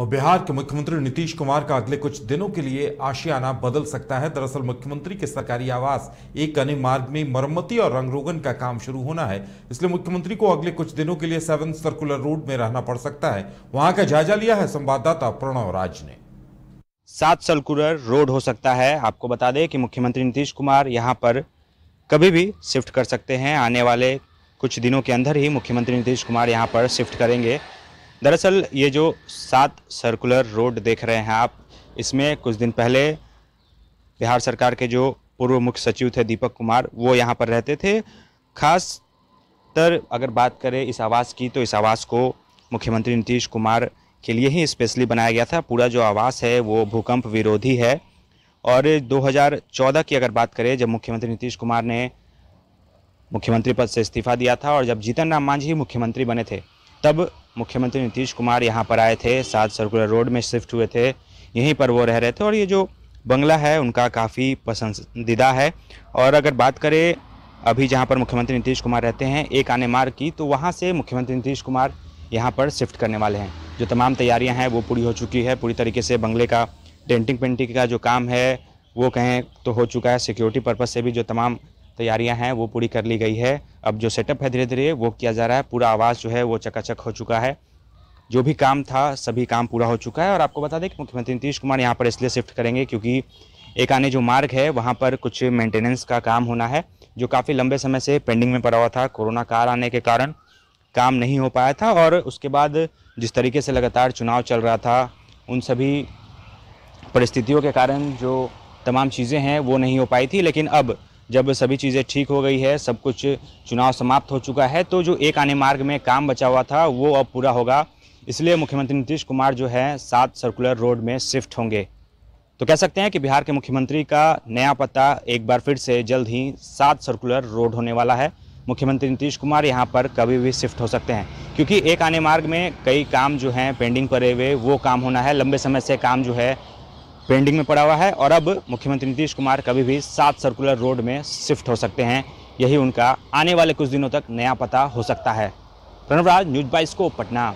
और बिहार के मुख्यमंत्री नीतीश कुमार का अगले कुछ दिनों के लिए आशियाना बदल सकता है दरअसल मुख्यमंत्री के सरकारी आवास एक अन्य मार्ग में मरम्मती और रंगरोगन का काम शुरू होना है इसलिए मुख्यमंत्री को अगले कुछ दिनों के लिए सेवन सर्कुलर रोड में रहना पड़ सकता है वहां का जायजा लिया है संवाददाता प्रणव राज ने सात सर्कुलर रोड हो सकता है आपको बता दें कि मुख्यमंत्री नीतीश कुमार यहाँ पर कभी भी शिफ्ट कर सकते हैं आने वाले कुछ दिनों के अंदर ही मुख्यमंत्री नीतीश कुमार यहाँ पर शिफ्ट करेंगे दरअसल ये जो सात सर्कुलर रोड देख रहे हैं आप इसमें कुछ दिन पहले बिहार सरकार के जो पूर्व मुख्य सचिव थे दीपक कुमार वो यहाँ पर रहते थे खास तर अगर बात करें इस आवास की तो इस आवास को मुख्यमंत्री नीतीश कुमार के लिए ही स्पेशली बनाया गया था पूरा जो आवास है वो भूकंप विरोधी है और 2014 की अगर बात करें जब मुख्यमंत्री नीतीश कुमार ने मुख्यमंत्री पद से इस्तीफा दिया था और जब जीतन राम मांझी मुख्यमंत्री बने थे तब मुख्यमंत्री नीतीश कुमार यहाँ पर आए थे सात सर्कुलर रोड में शिफ्ट हुए थे यहीं पर वो रह रहे थे और ये जो बंगला है उनका काफ़ी पसंदीदा है और अगर बात करें अभी जहाँ पर मुख्यमंत्री नीतीश कुमार रहते हैं एक आने मार्ग की तो वहाँ से मुख्यमंत्री नीतीश कुमार यहाँ पर शिफ्ट करने वाले हैं जो तमाम तैयारियाँ हैं वो पूरी हो चुकी है पूरी तरीके से बंगले का डेंटिंग पेंटिंग का जो काम है वो कहें तो हो चुका है सिक्योरिटी पर्पज़ से भी जो तमाम तैयारियां हैं वो पूरी कर ली गई है अब जो सेटअप है धीरे धीरे वो किया जा रहा है पूरा आवाज़ जो है वो चकाचक हो चुका है जो भी काम था सभी काम पूरा हो चुका है और आपको बता दें कि मुख्यमंत्री नीतीश कुमार यहाँ पर इसलिए शिफ्ट करेंगे क्योंकि एक आने जो मार्ग है वहाँ पर कुछ मेंटेनेंस का काम होना है जो काफ़ी लंबे समय से पेंडिंग में पड़ा हुआ था कोरोना काल आने के कारण काम नहीं हो पाया था और उसके बाद जिस तरीके से लगातार चुनाव चल रहा था उन सभी परिस्थितियों के कारण जो तमाम चीज़ें हैं वो नहीं हो पाई थी लेकिन अब जब सभी चीज़ें ठीक हो गई है सब कुछ चुनाव समाप्त हो चुका है तो जो एक आने मार्ग में काम बचा हुआ था वो अब पूरा होगा इसलिए मुख्यमंत्री नीतीश कुमार जो है सात सर्कुलर रोड में शिफ्ट होंगे तो कह सकते हैं कि बिहार के मुख्यमंत्री का नया पता एक बार फिर से जल्द ही सात सर्कुलर रोड होने वाला है मुख्यमंत्री नीतीश कुमार यहाँ पर कभी भी शिफ्ट हो सकते हैं क्योंकि एक आने मार्ग में कई काम जो हैं पेंडिंग पड़े हुए वो काम होना है लंबे समय से काम जो है पेंडिंग में पड़ा हुआ है और अब मुख्यमंत्री नीतीश कुमार कभी भी सात सर्कुलर रोड में शिफ्ट हो सकते हैं यही उनका आने वाले कुछ दिनों तक नया पता हो सकता है प्रणवराज न्यूज बाइस को पटना